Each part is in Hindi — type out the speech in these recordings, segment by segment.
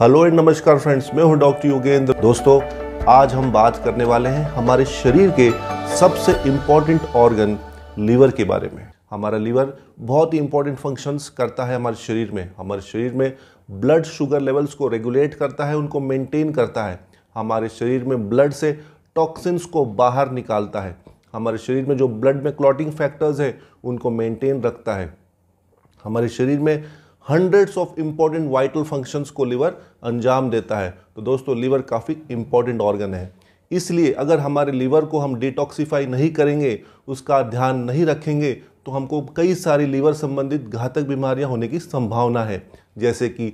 हेलो एंड नमस्कार फ्रेंड्स मैं हूं डॉक्टर योगेंद्र दोस्तों आज हम बात करने वाले हैं हमारे शरीर के सबसे इम्पॉर्टेंट ऑर्गन लीवर के बारे में हमारा लीवर बहुत ही इंपॉर्टेंट फंक्शंस करता है हमारे शरीर में हमारे शरीर में ब्लड शुगर लेवल्स को रेगुलेट करता है उनको मेंटेन करता है हमारे शरीर में ब्लड से टॉक्सिन्स को बाहर निकालता है हमारे शरीर में जो ब्लड में क्लॉटिंग फैक्टर्स है उनको मेंटेन रखता है हमारे शरीर में hundreds of important vital functions को लीवर अंजाम देता है तो दोस्तों लीवर काफ़ी इंपॉर्टेंट ऑर्गन है इसलिए अगर हमारे लीवर को हम डिटॉक्सीफाई नहीं करेंगे उसका ध्यान नहीं रखेंगे तो हमको कई सारी लीवर संबंधित घातक बीमारियां होने की संभावना है जैसे कि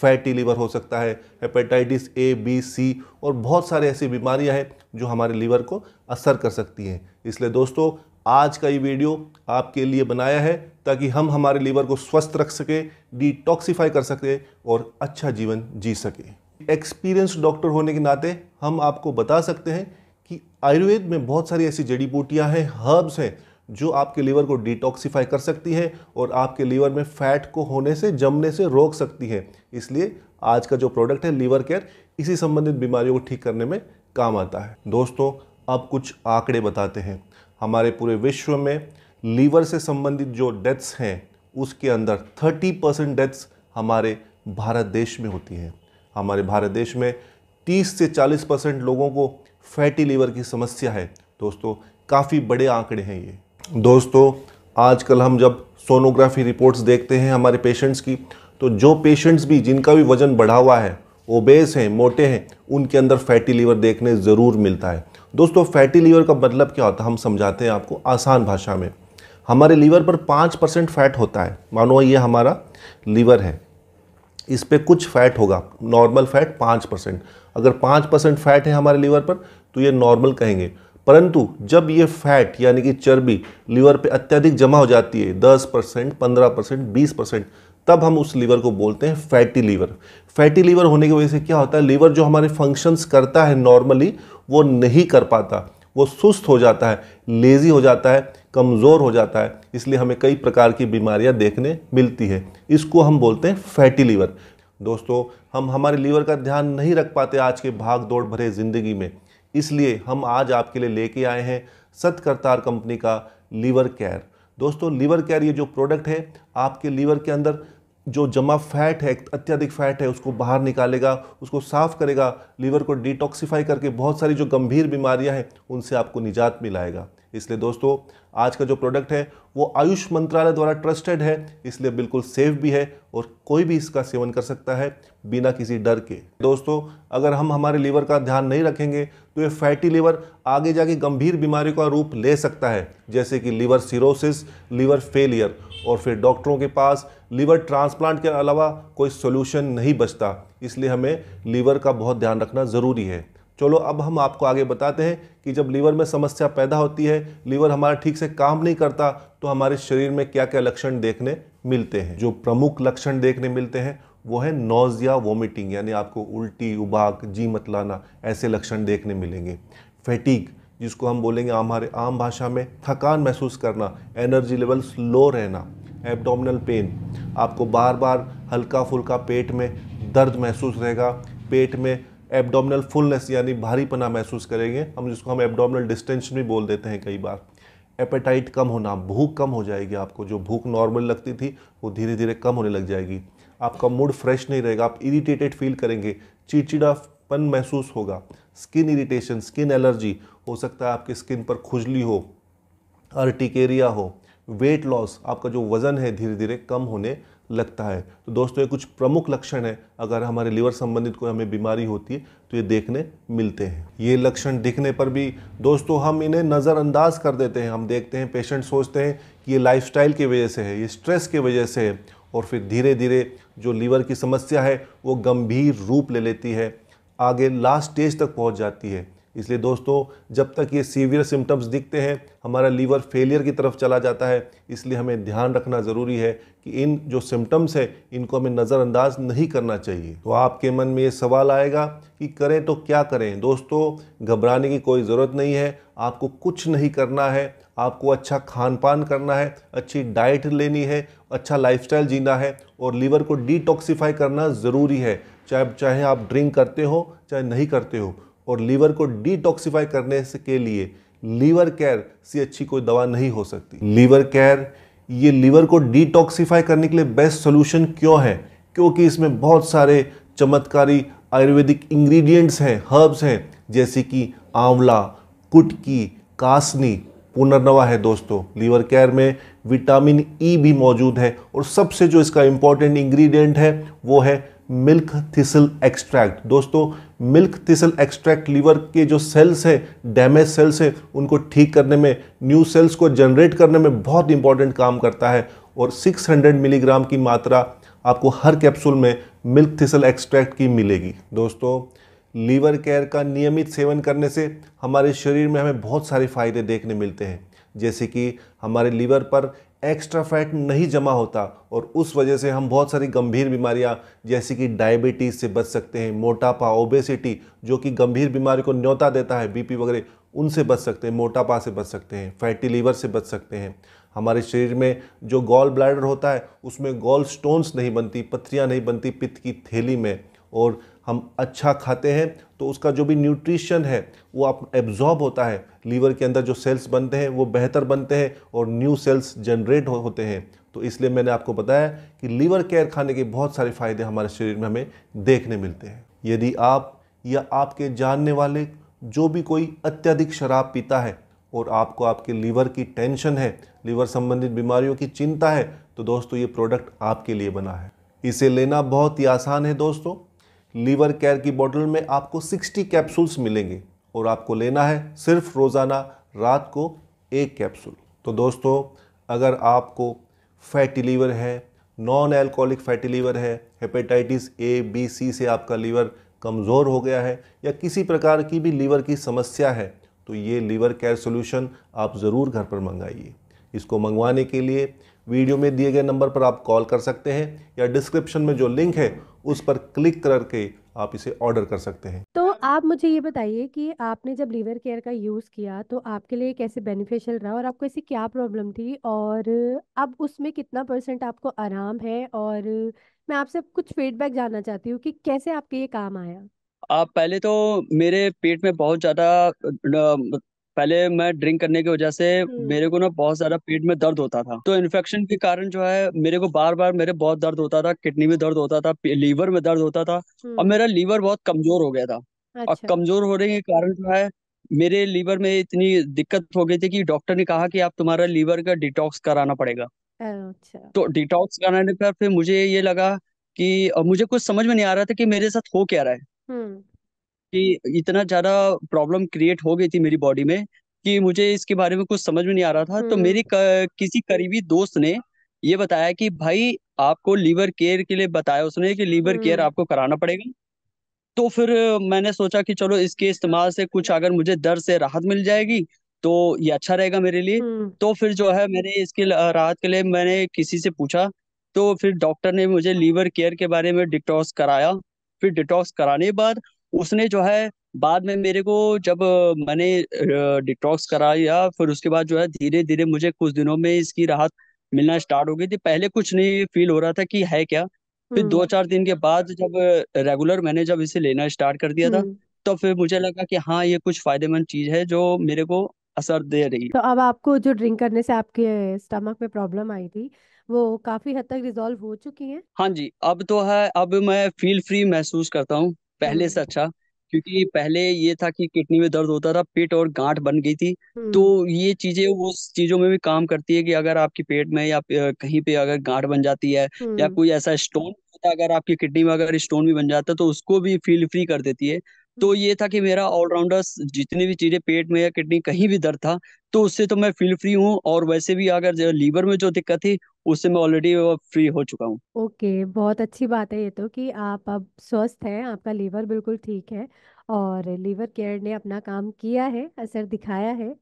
फैटी लीवर हो सकता है हेपेटाइटिस ए बी सी और बहुत सारे ऐसी बीमारियां हैं जो हमारे लीवर को असर कर सकती हैं इसलिए दोस्तों आज का ये वीडियो आपके लिए बनाया है ताकि हम हमारे लीवर को स्वस्थ रख सके डिटॉक्सीफाई कर सके और अच्छा जीवन जी सके एक्सपीरियंस डॉक्टर होने के नाते हम आपको बता सकते हैं कि आयुर्वेद में बहुत सारी ऐसी जड़ी बूटियाँ हैं हर्ब्स हैं जो आपके लीवर को डिटॉक्सीफाई कर सकती है और आपके लीवर में फैट को होने से जमने से रोक सकती है इसलिए आज का जो प्रोडक्ट है लीवर केयर इसी संबंधित बीमारियों को ठीक करने में काम आता है दोस्तों अब कुछ आंकड़े बताते हैं हमारे पूरे विश्व में लीवर से संबंधित जो डेथ्स हैं उसके अंदर 30 परसेंट डेथ्स हमारे भारत देश में होती हैं हमारे भारत देश में 30 से 40 परसेंट लोगों को फैटी लीवर की समस्या है दोस्तों काफ़ी बड़े आंकड़े हैं ये दोस्तों आजकल हम जब सोनोग्राफी रिपोर्ट्स देखते हैं हमारे पेशेंट्स की तो जो पेशेंट्स भी जिनका भी वज़न बढ़ा हुआ है ओबेस हैं मोटे हैं उनके अंदर फैटी लीवर देखने ज़रूर मिलता है दोस्तों फैटी लीवर का मतलब क्या होता है हम समझाते हैं आपको आसान भाषा में हमारे लीवर पर पाँच परसेंट फैट होता है मानो ये हमारा लीवर है इस पर कुछ फैट होगा नॉर्मल फैट पाँच परसेंट अगर पाँच परसेंट फैट है हमारे लीवर पर तो ये नॉर्मल कहेंगे परंतु जब ये फैट यानी कि चर्बी लीवर पे अत्यधिक जमा हो जाती है दस परसेंट पंद्रह परसेंट बीस परसेंट तब हम उस लीवर को बोलते हैं फैटी लीवर फैटी लीवर होने की वजह से क्या होता है लीवर जो हमारे फंक्शंस करता है नॉर्मली वो नहीं कर पाता वो सुस्त हो जाता है लेज़ी हो जाता है कमज़ोर हो जाता है इसलिए हमें कई प्रकार की बीमारियां देखने मिलती है इसको हम बोलते हैं फैटी लीवर दोस्तों हम हमारे लीवर का ध्यान नहीं रख पाते आज के भाग दौड़ भरे ज़िंदगी में इसलिए हम आज आपके लिए लेके आए हैं सत करतार कंपनी का लीवर केयर दोस्तों लीवर कैरियर जो प्रोडक्ट है आपके लीवर के अंदर जो जमा फैट है अत्यधिक फैट है उसको बाहर निकालेगा उसको साफ करेगा लीवर को डिटॉक्सीफाई करके बहुत सारी जो गंभीर बीमारियां हैं उनसे आपको निजात मिलाएगा इसलिए दोस्तों आज का जो प्रोडक्ट है वो आयुष मंत्रालय द्वारा ट्रस्टेड है इसलिए बिल्कुल सेफ भी है और कोई भी इसका सेवन कर सकता है बिना किसी डर के दोस्तों अगर हम हमारे लीवर का ध्यान नहीं रखेंगे तो ये फैटी लीवर आगे जाके गंभीर बीमारी का रूप ले सकता है जैसे कि लीवर सिरोसिस लीवर फेलियर और फिर डॉक्टरों के पास लीवर ट्रांसप्लांट के अलावा कोई सोल्यूशन नहीं बचता इसलिए हमें लीवर का बहुत ध्यान रखना ज़रूरी है चलो अब हम आपको आगे बताते हैं कि जब लीवर में समस्या पैदा होती है लीवर हमारा ठीक से काम नहीं करता तो हमारे शरीर में क्या क्या लक्षण देखने मिलते हैं जो प्रमुख लक्षण देखने मिलते हैं वो है नोज या वोमिटिंग यानी आपको उल्टी उबाक जी मतलाना ऐसे लक्षण देखने मिलेंगे फैटीक जिसको हम बोलेंगे हमारे आम भाषा में थकान महसूस करना एनर्जी लेवल लो रहना एबडोमिनल पेन आपको बार बार हल्का फुल्का पेट में दर्द महसूस रहेगा पेट में एबडोमिनल फुलनेस यानी भारीपना महसूस करेंगे हम जिसको हम एबडोमिनल डिस्टेंशन भी बोल देते हैं कई बार एपेटाइट कम होना भूख कम हो जाएगी आपको जो भूख नॉर्मल लगती थी वो धीरे धीरे कम होने लग जाएगी आपका मूड फ्रेश नहीं रहेगा आप इरिटेटेड फील करेंगे चिड़चिड़ापन महसूस होगा स्किन इरिटेशन स्किन एलर्जी हो सकता है आपकी स्किन पर खुजली हो अर्टिकेरिया हो वेट लॉस आपका जो वज़न है धीरे धीरे कम होने लगता है तो दोस्तों ये कुछ प्रमुख लक्षण है अगर हमारे लीवर संबंधित कोई हमें बीमारी होती है तो ये देखने मिलते हैं ये लक्षण दिखने पर भी दोस्तों हम इन्हें नज़रअंदाज कर देते हैं हम देखते हैं पेशेंट सोचते हैं कि ये लाइफस्टाइल की वजह से है ये स्ट्रेस की वजह से है और फिर धीरे धीरे जो लीवर की समस्या है वो गंभीर रूप ले लेती है आगे लास्ट स्टेज तक पहुँच जाती है इसलिए दोस्तों जब तक ये सीवियर सिम्टम्स दिखते हैं हमारा लीवर फेलियर की तरफ चला जाता है इसलिए हमें ध्यान रखना ज़रूरी है कि इन जो सिम्टम्स हैं इनको हमें नज़रअंदाज नहीं करना चाहिए तो आपके मन में ये सवाल आएगा कि करें तो क्या करें दोस्तों घबराने की कोई ज़रूरत नहीं है आपको कुछ नहीं करना है आपको अच्छा खान पान करना है अच्छी डाइट लेनी है अच्छा लाइफस्टाइल जीना है और लीवर को डिटॉक्सीफाई करना ज़रूरी है चाहे चाहे आप ड्रिंक करते हो चाहे नहीं करते हो और लीवर को डिटॉक्सीफाई करने के लिए लीवर केयर से अच्छी कोई दवा नहीं हो सकती लीवर केयर ये लीवर को डिटॉक्सीफाई करने के लिए बेस्ट सोल्यूशन क्यों है क्योंकि इसमें बहुत सारे चमत्कारी आयुर्वेदिक इंग्रेडिएंट्स हैं हर्ब्स हैं जैसे कि आंवला कुटकी कासनी पुनर्नवा है दोस्तों लीवर केयर में विटामिन ई e भी मौजूद है और सबसे जो इसका इम्पॉर्टेंट इंग्रेडिएंट है वो है मिल्क थिसल एक्सट्रैक्ट दोस्तों मिल्क थिसल एक्सट्रैक्ट लीवर के जो सेल्स है डैमेज सेल्स है उनको ठीक करने में न्यू सेल्स को जनरेट करने में बहुत इंपॉर्टेंट काम करता है और 600 मिलीग्राम की मात्रा आपको हर कैप्सूल में मिल्क थिसल एक्सट्रैक्ट की मिलेगी दोस्तों लीवर केयर का नियमित सेवन करने से हमारे शरीर में हमें बहुत सारे फायदे देखने मिलते हैं जैसे कि हमारे लीवर पर एक्स्ट्रा फैट नहीं जमा होता और उस वजह से हम बहुत सारी गंभीर बीमारियां जैसे कि डायबिटीज़ से बच सकते हैं मोटापा ओबेसिटी जो कि गंभीर बीमारी को न्योता देता है बीपी वगैरह उनसे बच सकते हैं मोटापा से बच सकते हैं फैटी लीवर से बच सकते हैं हमारे शरीर में जो गॉल ब्लैडर होता है उसमें गॉल स्टोन्स नहीं बनती पथरियाँ नहीं बनती पित्त की थैली में और हम अच्छा खाते हैं तो उसका जो भी न्यूट्रिशन है वो आप एब्जॉर्ब होता है लीवर के अंदर जो सेल्स बनते हैं वो बेहतर बनते हैं और न्यू सेल्स जनरेट हो, होते हैं तो इसलिए मैंने आपको बताया कि लीवर केयर खाने के बहुत सारे फ़ायदे हमारे शरीर में हमें देखने मिलते हैं यदि आप या आपके जानने वाले जो भी कोई अत्यधिक शराब पीता है और आपको आपके लीवर की टेंशन है लीवर संबंधित बीमारियों की चिंता है तो दोस्तों ये प्रोडक्ट आपके लिए बना है इसे लेना बहुत ही आसान है दोस्तों लीवर केयर की बॉटल में आपको 60 कैप्सूल्स मिलेंगे और आपको लेना है सिर्फ रोज़ाना रात को एक कैप्सूल तो दोस्तों अगर आपको फैटी लीवर है नॉन एल्कोहलिक फैटी लीवर है हेपेटाइटिस ए बी सी से आपका लीवर कमज़ोर हो गया है या किसी प्रकार की भी लीवर की समस्या है तो ये लीवर केयर सोल्यूशन आप ज़रूर घर पर मंगाइए इसको मंगवाने के लिए वीडियो में दिए गए नंबर पर आप कॉल कर सकते हैं या डिस्क्रिप्शन में जो लिंक है उस पर क्लिक करके आप इसे ऑर्डर कर सकते हैं तो आप मुझे ये बताइए कि आपने जब लीवर केयर का यूज़ किया तो आपके लिए कैसे बेनिफिशियल रहा और आपको ऐसी क्या प्रॉब्लम थी और अब उसमें कितना परसेंट आपको आराम है और मैं आपसे कुछ फीडबैक जानना चाहती हूँ कि कैसे आपके ये काम आया आप पहले तो मेरे पेट में बहुत ज़्यादा पहले मैं ड्रिंक करने की वजह से हम्म। मेरे को ना बहुत ज्यादा पेट में दर्द होता था तो इन्फेक्शन के कारण जो है मेरे को बार बार मेरे बहुत दर्द होता था किडनी में दर्द होता था लीवर में दर्द होता था और हम्म। मेरा लीवर बहुत कमजोर हो गया था अच्छा। और कमजोर होने के कारण जो है मेरे लीवर में इतनी दिक्कत हो गई थी कि डॉक्टर ने कहा कि आप तुम्हारा लीवर का डिटॉक्स कराना पड़ेगा अच्छा तो डिटॉक्स कराने पर फिर मुझे ये लगा कि मुझे कुछ समझ में नहीं आ रहा था कि मेरे साथ हो क्या रहा है हम्म। कि इतना ज्यादा प्रॉब्लम क्रिएट हो गई थी मेरी बॉडी में कि मुझे इसके बारे में कुछ समझ में नहीं आ रहा था तो हम्म। मेरी क- किसी करीबी दोस्त ने ये बताया कि भाई आपको लीवर केयर के लिए बताया उसने कि लीवर केयर हम्म। आपको कराना पड़ेगा तो फिर मैंने सोचा कि चलो इसके इस्तेमाल से कुछ अगर मुझे दर्द से राहत मिल जाएगी तो ये अच्छा रहेगा मेरे लिए हम्म। तो फिर जो है मैंने इसके राहत के लिए मैंने किसी से पूछा तो फिर डॉक्टर ने मुझे लीवर केयर के बारे में डिटॉक्स कराया फिर डिटॉक्स कराने के बाद उसने जो है बाद में मेरे को जब मैंने डिटॉक्स कराया फिर उसके बाद जो है धीरे धीरे मुझे कुछ दिनों में इसकी राहत मिलना स्टार्ट हो गई थी पहले कुछ नहीं फील हो रहा था कि है क्या फिर हम्म। दो चार दिन के बाद जब रेगुलर मैंने जब इसे लेना स्टार्ट कर दिया था हम्म। तो फिर मुझे लगा कि हाँ ये कुछ फायदेमंद चीज है जो मेरे को असर दे रही तो अब आपको जो ड्रिंक करने से आपके स्टमक में प्रॉब्लम आई थी वो काफी हद तक रिजॉल्व हो चुकी है हाँ जी अब तो है अब मैं फील फ्री महसूस करता हूँ पहले से अच्छा क्योंकि पहले ये था कि किडनी में दर्द होता था पेट और गांठ बन गई थी हम्म। तो ये चीजें वो चीजों में भी काम करती है कि अगर आपके पेट में या कहीं पे अगर गांठ बन जाती है या हम्म। कोई ऐसा स्टोन होता है अगर आपकी किडनी में अगर स्टोन भी बन जाता है तो उसको भी फील फ्री कर देती है तो ये था कि मेरा ऑलराउंडर जितनी भी चीजें पेट में या किडनी कहीं भी दर्द था तो उससे तो मैं फील फ्री हूँ और वैसे भी अगर लीवर में जो दिक्कत थी उससे मैं ऑलरेडी फ्री हो चुका हूँ ओके okay, बहुत अच्छी बात है ये तो कि आप अब स्वस्थ हैं आपका लीवर बिल्कुल ठीक है और लीवर केयर ने अपना काम किया है असर दिखाया है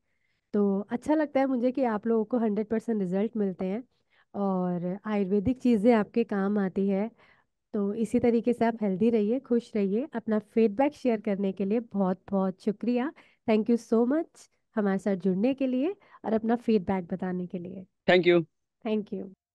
तो अच्छा लगता है मुझे कि आप लोगों को हंड्रेड परसेंट रिजल्ट मिलते हैं और आयुर्वेदिक चीज़ें आपके काम आती है तो इसी तरीके से आप हेल्दी रहिए खुश रहिए अपना फीडबैक शेयर करने के लिए बहुत बहुत शुक्रिया थैंक यू सो मच हमारे साथ जुड़ने के लिए और अपना फीडबैक बताने के लिए थैंक यू थैंक यू